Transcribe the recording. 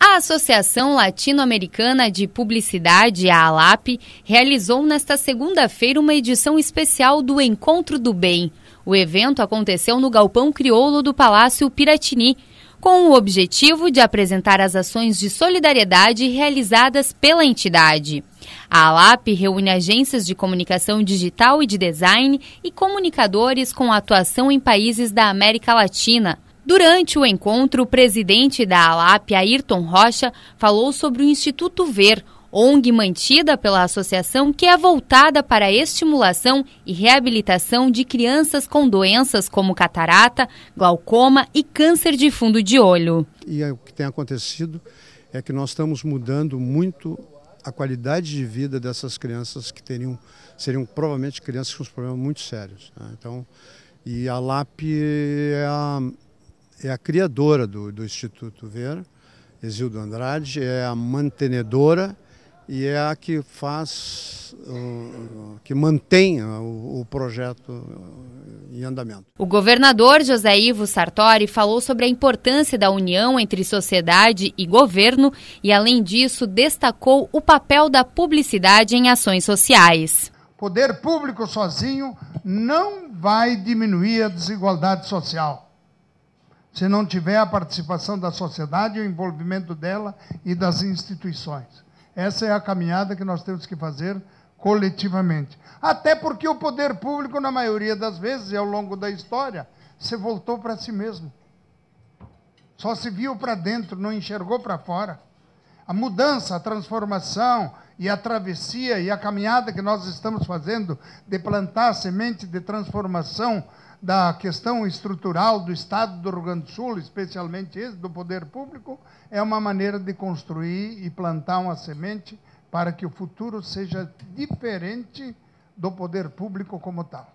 A Associação Latino-Americana de Publicidade, a ALAP, realizou nesta segunda-feira uma edição especial do Encontro do Bem. O evento aconteceu no Galpão Crioulo do Palácio Piratini, com o objetivo de apresentar as ações de solidariedade realizadas pela entidade. A ALAP reúne agências de comunicação digital e de design e comunicadores com atuação em países da América Latina. Durante o encontro, o presidente da ALAP, Ayrton Rocha, falou sobre o Instituto Ver, ONG mantida pela associação que é voltada para a estimulação e reabilitação de crianças com doenças como catarata, glaucoma e câncer de fundo de olho. E é o que tem acontecido é que nós estamos mudando muito a qualidade de vida dessas crianças que teriam, seriam provavelmente crianças com problemas muito sérios. Né? Então, e a LAP é a, é a criadora do, do Instituto Vera, Exildo Andrade, é a mantenedora e é a que faz, que mantém né, o projeto uh, em andamento. O governador José Ivo Sartori falou sobre a importância da união entre sociedade e governo e, além disso, destacou o papel da publicidade em ações sociais. Poder público sozinho não vai diminuir a desigualdade social se não tiver a participação da sociedade, o envolvimento dela e das instituições. Essa é a caminhada que nós temos que fazer coletivamente. Até porque o poder público, na maioria das vezes e ao longo da história, se voltou para si mesmo. Só se viu para dentro, não enxergou para fora a mudança, a transformação e a travessia e a caminhada que nós estamos fazendo de plantar semente de transformação da questão estrutural do Estado do Rio Grande do Sul, especialmente esse, do poder público, é uma maneira de construir e plantar uma semente para que o futuro seja diferente do poder público como tal.